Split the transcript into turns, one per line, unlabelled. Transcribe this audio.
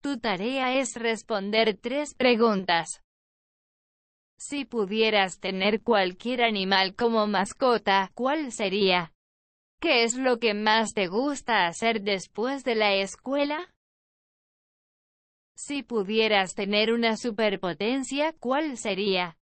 Tu tarea es responder tres preguntas. Si pudieras tener cualquier animal como mascota, ¿cuál sería? ¿Qué es lo que más te gusta hacer después de la escuela? Si pudieras tener una superpotencia, ¿cuál sería?